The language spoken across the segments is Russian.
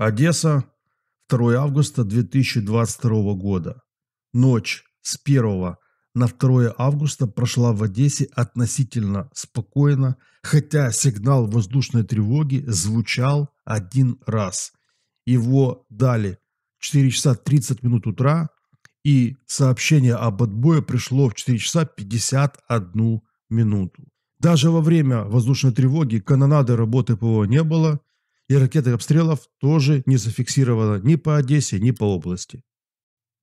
Одесса, 2 августа 2022 года. Ночь с 1 на 2 августа прошла в Одессе относительно спокойно, хотя сигнал воздушной тревоги звучал один раз. Его дали 4 часа 30 минут утра, и сообщение об отбое пришло в 4 часа 51 минуту. Даже во время воздушной тревоги канонады работы ПО не было – и ракетных обстрелов тоже не зафиксировано ни по Одессе, ни по области.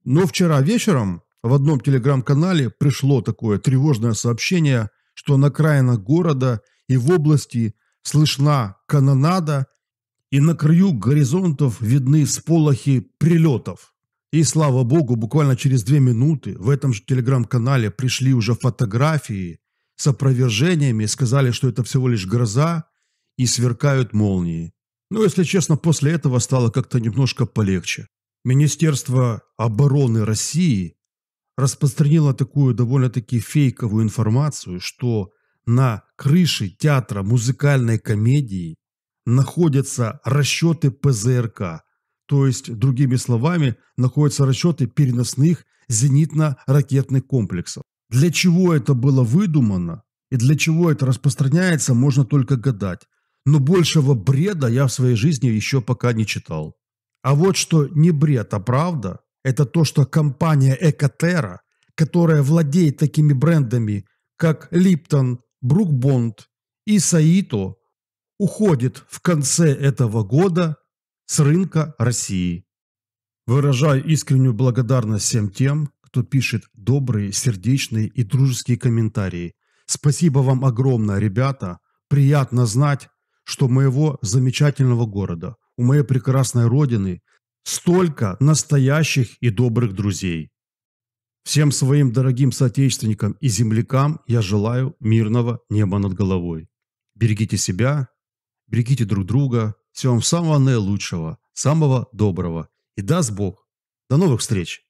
Но вчера вечером в одном телеграм-канале пришло такое тревожное сообщение, что на окраинах города и в области слышна канонада, и на краю горизонтов видны всполохи прилетов. И слава богу, буквально через две минуты в этом же телеграм-канале пришли уже фотографии с опровержениями, сказали, что это всего лишь гроза и сверкают молнии. Но, если честно, после этого стало как-то немножко полегче. Министерство обороны России распространило такую довольно-таки фейковую информацию, что на крыше театра музыкальной комедии находятся расчеты ПЗРК, то есть, другими словами, находятся расчеты переносных зенитно-ракетных комплексов. Для чего это было выдумано и для чего это распространяется, можно только гадать. Но большего бреда я в своей жизни еще пока не читал. А вот что не бред, а правда, это то, что компания Экотера, которая владеет такими брендами, как Липтон, Брукбонд и Саито, уходит в конце этого года с рынка России. Выражаю искреннюю благодарность всем тем, кто пишет добрые, сердечные и дружеские комментарии. Спасибо вам огромное, ребята. Приятно знать, что моего замечательного города, у моей прекрасной родины столько настоящих и добрых друзей. Всем своим дорогим соотечественникам и землякам я желаю мирного неба над головой. Берегите себя, берегите друг друга, всего вам самого наилучшего, самого доброго. И даст Бог. До новых встреч!